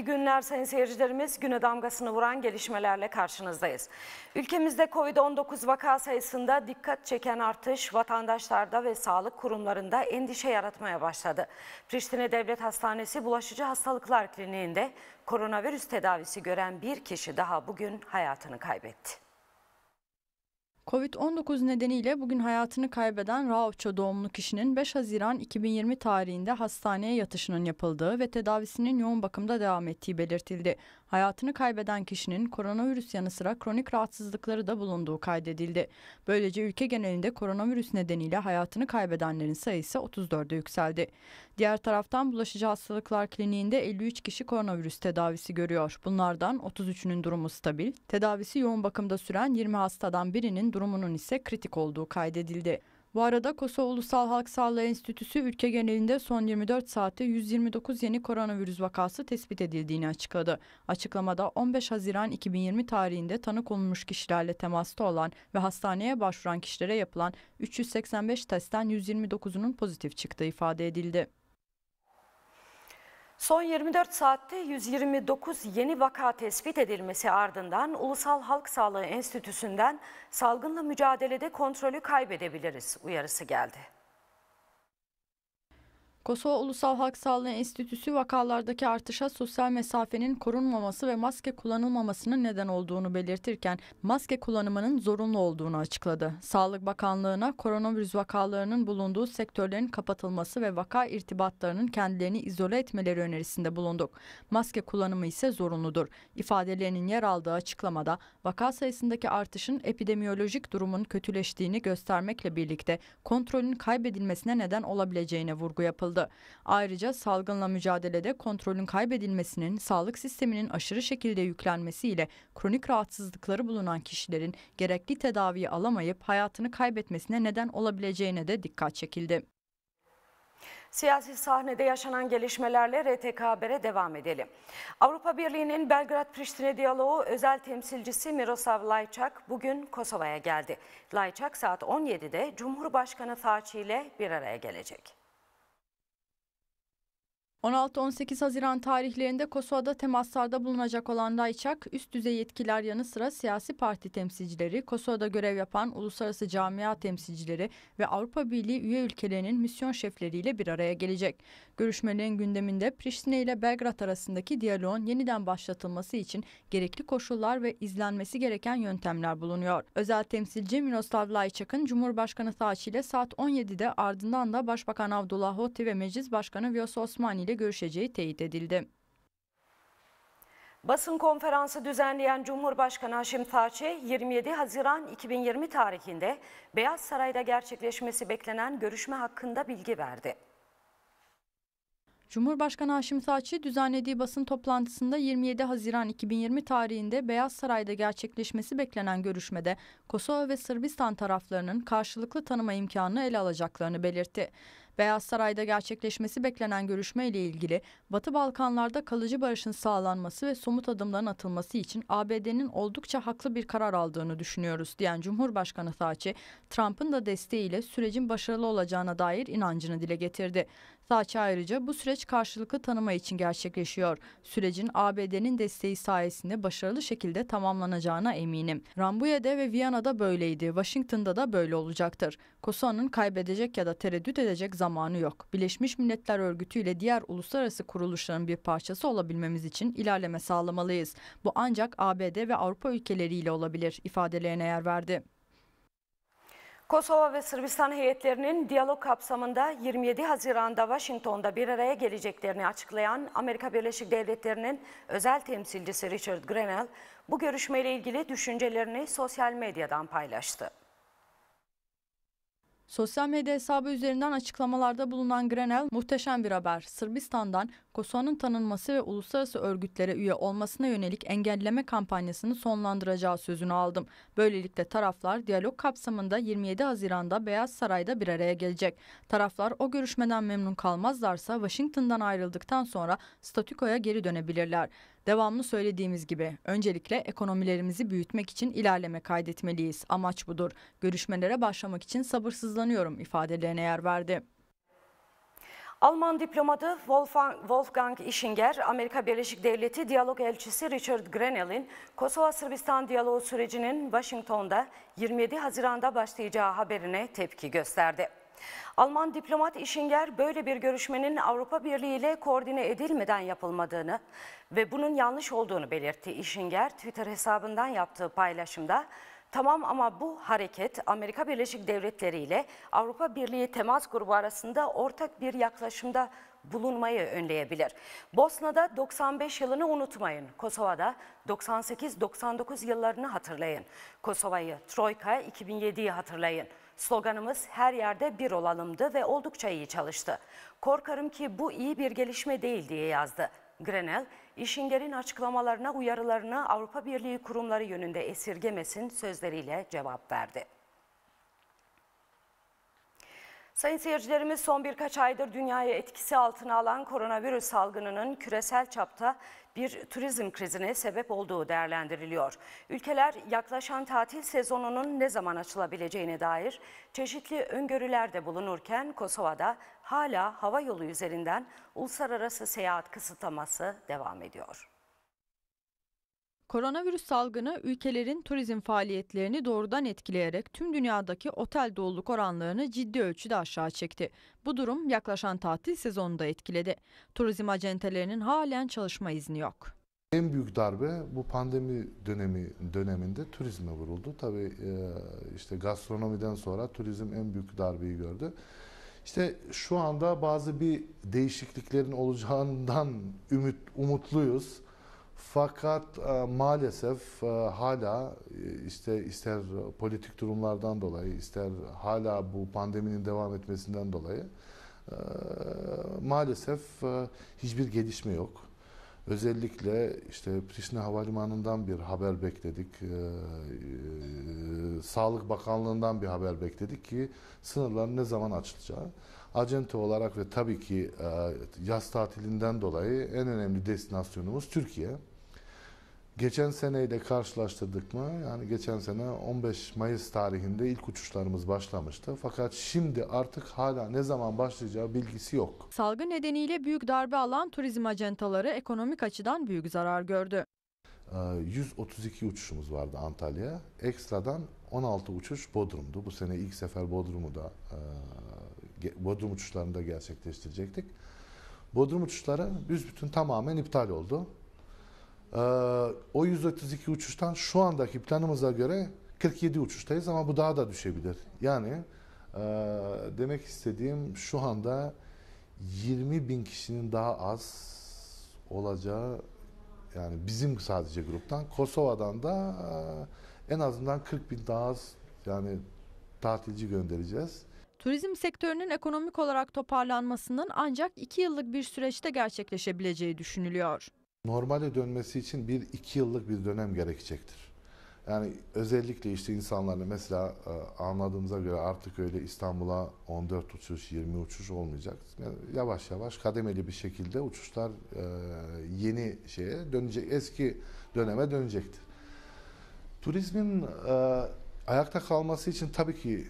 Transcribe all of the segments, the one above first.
İyi günler sayın seyircilerimiz. Güne damgasını vuran gelişmelerle karşınızdayız. Ülkemizde Covid-19 vaka sayısında dikkat çeken artış vatandaşlarda ve sağlık kurumlarında endişe yaratmaya başladı. Priştine Devlet Hastanesi Bulaşıcı Hastalıklar Kliniği'nde koronavirüs tedavisi gören bir kişi daha bugün hayatını kaybetti. Covid-19 nedeniyle bugün hayatını kaybeden Raoço doğumlu kişinin 5 Haziran 2020 tarihinde hastaneye yatışının yapıldığı ve tedavisinin yoğun bakımda devam ettiği belirtildi. Hayatını kaybeden kişinin koronavirüs yanı sıra kronik rahatsızlıkları da bulunduğu kaydedildi. Böylece ülke genelinde koronavirüs nedeniyle hayatını kaybedenlerin sayısı 34'e yükseldi. Diğer taraftan bulaşıcı hastalıklar kliniğinde 53 kişi koronavirüs tedavisi görüyor. Bunlardan 33'ünün durumu stabil. Tedavisi yoğun bakımda süren 20 hastadan birinin durumunun ise kritik olduğu kaydedildi. Bu arada Kosova Ulusal Halk Sağlığı Enstitüsü ülke genelinde son 24 saatte 129 yeni koronavirüs vakası tespit edildiğini açıkladı. Açıklamada 15 Haziran 2020 tarihinde tanı konulmuş kişilerle temasta olan ve hastaneye başvuran kişilere yapılan 385 testten 129'unun pozitif çıktığı ifade edildi. Son 24 saatte 129 yeni vaka tespit edilmesi ardından Ulusal Halk Sağlığı Enstitüsü'nden salgınla mücadelede kontrolü kaybedebiliriz uyarısı geldi. Kosova Ulusal Halk Sağlığı Enstitüsü vakalardaki artışa sosyal mesafenin korunmaması ve maske kullanılmamasının neden olduğunu belirtirken maske kullanımının zorunlu olduğunu açıkladı. Sağlık Bakanlığı'na koronavirüs vakalarının bulunduğu sektörlerin kapatılması ve vaka irtibatlarının kendilerini izole etmeleri önerisinde bulunduk. Maske kullanımı ise zorunludur. İfadelerinin yer aldığı açıklamada vaka sayısındaki artışın epidemiyolojik durumun kötüleştiğini göstermekle birlikte kontrolün kaybedilmesine neden olabileceğine vurgu yapıldı açıldı. Ayrıca salgınla mücadelede kontrolün kaybedilmesinin, sağlık sisteminin aşırı şekilde yüklenmesiyle kronik rahatsızlıkları bulunan kişilerin gerekli tedaviyi alamayıp hayatını kaybetmesine neden olabileceğine de dikkat çekildi. Siyasi sahnede yaşanan gelişmelerle RTK Haber'e devam edelim. Avrupa Birliği'nin Belgrad-Priştine diyaloğu özel temsilcisi Miroslav Lajçak bugün Kosova'ya geldi. Lajçak saat 17'de Cumhurbaşkanı Thaçi ile bir araya gelecek. 16-18 Haziran tarihlerinde Kosova'da temaslarda bulunacak olan Rayçak, üst düzey yetkiler yanı sıra siyasi parti temsilcileri, Kosova'da görev yapan uluslararası camia temsilcileri ve Avrupa Birliği üye ülkelerinin misyon şefleriyle bir araya gelecek. Görüşmelerin gündeminde Priştine ile Belgrad arasındaki diyaloğun yeniden başlatılması için gerekli koşullar ve izlenmesi gereken yöntemler bulunuyor. Özel temsilci Miroslav Lajçak'ın Cumhurbaşkanı Taçi ile saat 17'de ardından da Başbakan Abdullah Hoti ve Meclis Başkanı Vyos Osmani ile ile görüşeceği teyit edildi. Basın konferansı düzenleyen Cumhurbaşkanı Haşim Taçi 27 Haziran 2020 tarihinde Beyaz Saray'da gerçekleşmesi beklenen görüşme hakkında bilgi verdi. Cumhurbaşkanı Haşim Saçi düzenlediği basın toplantısında 27 Haziran 2020 tarihinde Beyaz Saray'da gerçekleşmesi beklenen görüşmede Kosova ve Sırbistan taraflarının karşılıklı tanıma imkanını ele alacaklarını belirtti. Beyaz Saray'da gerçekleşmesi beklenen görüşme ile ilgili Batı Balkanlarda kalıcı barışın sağlanması ve somut adımların atılması için ABD'nin oldukça haklı bir karar aldığını düşünüyoruz diyen Cumhurbaşkanı Thaçi, Trump'ın da desteğiyle sürecin başarılı olacağına dair inancını dile getirdi. Saatçi ayrıca bu süreç karşılıklı tanıma için gerçekleşiyor. Sürecin ABD'nin desteği sayesinde başarılı şekilde tamamlanacağına eminim. Rambuya'da ve Viyana'da böyleydi. Washington'da da böyle olacaktır. Kosova'nın kaybedecek ya da tereddüt edecek zamanı yok. Birleşmiş Milletler Örgütü ile diğer uluslararası kuruluşların bir parçası olabilmemiz için ilerleme sağlamalıyız. Bu ancak ABD ve Avrupa ülkeleriyle olabilir ifadelerine yer verdi. Kosova ve Sırbistan heyetlerinin diyalog kapsamında 27 Haziran'da Washington'da bir araya geleceklerini açıklayan Amerika Birleşik Devletleri'nin özel temsilcisi Richard Grenell bu görüşmeyle ilgili düşüncelerini sosyal medyadan paylaştı. Sosyal medya hesabı üzerinden açıklamalarda bulunan Grenell muhteşem bir haber. Sırbistan'dan Kosova'nın tanınması ve uluslararası örgütlere üye olmasına yönelik engelleme kampanyasını sonlandıracağı sözünü aldım. Böylelikle taraflar diyalog kapsamında 27 Haziran'da Beyaz Saray'da bir araya gelecek. Taraflar o görüşmeden memnun kalmazlarsa Washington'dan ayrıldıktan sonra statükoya geri dönebilirler. Devamlı söylediğimiz gibi öncelikle ekonomilerimizi büyütmek için ilerleme kaydetmeliyiz. Amaç budur. Görüşmelere başlamak için sabırsızlanıyorum ifadelerine yer verdi. Alman diplomatı Wolfgang Ischinger, Amerika Birleşik Devleti diyalog elçisi Richard Grenell'in Kosova-Sırbistan diyaloğu sürecinin Washington'da 27 Haziran'da başlayacağı haberine tepki gösterdi. Alman diplomat Ischinger böyle bir görüşmenin Avrupa Birliği ile koordine edilmeden yapılmadığını ve bunun yanlış olduğunu belirtti. Ischinger Twitter hesabından yaptığı paylaşımda Tamam ama bu hareket Amerika Birleşik Devletleri ile Avrupa Birliği temas grubu arasında ortak bir yaklaşımda bulunmayı önleyebilir. Bosna'da 95 yılını unutmayın. Kosova'da 98-99 yıllarını hatırlayın. Kosova'yı, Troika 2007'yi hatırlayın. Sloganımız her yerde bir olalımdı ve oldukça iyi çalıştı. Korkarım ki bu iyi bir gelişme değil diye yazdı. Grenell, İşinger'in açıklamalarına uyarılarını Avrupa Birliği kurumları yönünde esirgemesin sözleriyle cevap verdi. Sayın seyircilerimiz son birkaç aydır dünyayı etkisi altına alan koronavirüs salgınının küresel çapta bir turizm krizine sebep olduğu değerlendiriliyor. Ülkeler yaklaşan tatil sezonunun ne zaman açılabileceğine dair çeşitli öngörülerde bulunurken Kosova'da hala hava yolu üzerinden uluslararası seyahat kısıtlaması devam ediyor. Koronavirüs salgını ülkelerin turizm faaliyetlerini doğrudan etkileyerek tüm dünyadaki otel doluluk oranlarını ciddi ölçüde aşağı çekti. Bu durum yaklaşan tatil sezonunu da etkiledi. Turizm acentelerinin halen çalışma izni yok. En büyük darbe bu pandemi dönemi döneminde turizme vuruldu. Tabii e, işte gastronomiden sonra turizm en büyük darbeyi gördü. İşte şu anda bazı bir değişikliklerin olacağından ümit umutluyuz. Fakat e, maalesef e, hala e, işte ister politik durumlardan dolayı ister hala bu pandeminin devam etmesinden dolayı e, maalesef e, hiçbir gelişme yok. Özellikle işte Prişine Havalimanı'ndan bir haber bekledik. E, e, Sağlık Bakanlığı'ndan bir haber bekledik ki sınırların ne zaman açılacağı. Acente olarak ve tabii ki e, yaz tatilinden dolayı en önemli destinasyonumuz Türkiye. Geçen seneyle karşılaştırdık mı? Yani geçen sene 15 Mayıs tarihinde ilk uçuşlarımız başlamıştı. Fakat şimdi artık hala ne zaman başlayacağı bilgisi yok. Salgın nedeniyle büyük darbe alan turizm acentaları ekonomik açıdan büyük zarar gördü. 132 ee, uçuşumuz vardı Antalya. Ekstradan 16 uçuş Bodrum'du. Bu sene ilk sefer Bodrum'u da e, Bodrum uçuşlarını da gerçekleştirecektik. Bodrum uçuşları büsbütün tamamen iptal oldu. Ee, o 132 uçuştan şu andaki planımıza göre 47 uçuştayız ama bu daha da düşebilir. Yani e, demek istediğim şu anda 20 bin kişinin daha az olacağı yani bizim sadece gruptan Kosova'dan da e, en azından 40 bin daha az yani tatilci göndereceğiz. Turizm sektörünün ekonomik olarak toparlanmasının ancak 2 yıllık bir süreçte gerçekleşebileceği düşünülüyor. Normale dönmesi için bir iki yıllık bir dönem gerekecektir. Yani özellikle işte insanlarla mesela e, anladığımıza göre artık öyle İstanbul'a 14 uçuş, 20 uçuş olmayacak. Yani yavaş yavaş kademeli bir şekilde uçuşlar e, yeni şeye dönecek, eski döneme dönecektir. Turizmin e, ayakta kalması için tabii ki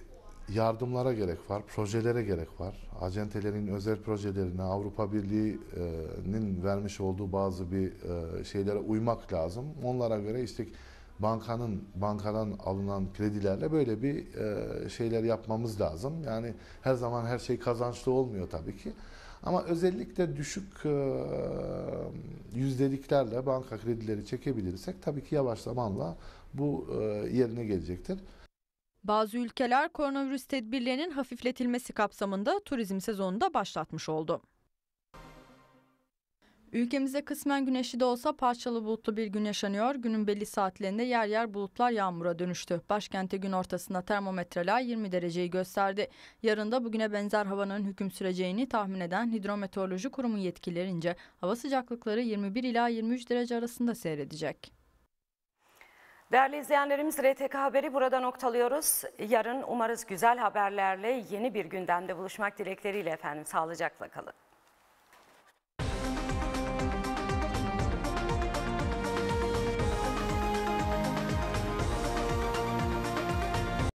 yardımlara gerek var, projelere gerek var. Acentelerin özel projelerine, Avrupa Birliği'nin vermiş olduğu bazı bir e, şeylere uymak lazım. Onlara göre işte bankanın bankadan alınan kredilerle böyle bir e, şeyler yapmamız lazım. Yani her zaman her şey kazançlı olmuyor tabii ki. Ama özellikle düşük e, yüzdeliklerle banka kredileri çekebilirsek tabii ki yavaş zamanla bu yerine gelecektir. Bazı ülkeler koronavirüs tedbirlerinin hafifletilmesi kapsamında turizm sezonunu da başlatmış oldu. Ülkemizde kısmen güneşli de olsa parçalı bulutlu bir gün yaşanıyor. Günün belli saatlerinde yer yer bulutlar yağmura dönüştü. Başkente gün ortasında termometreler 20 dereceyi gösterdi. Yarın da bugüne benzer havanın hüküm süreceğini tahmin eden Hidrometeoroloji Kurumu yetkililerince hava sıcaklıkları 21 ila 23 derece arasında seyredecek. Değerli izleyenlerimiz RTK Haber'i burada noktalıyoruz. Yarın umarız güzel haberlerle yeni bir gündemde buluşmak dilekleriyle efendim. Sağlıcakla kalın.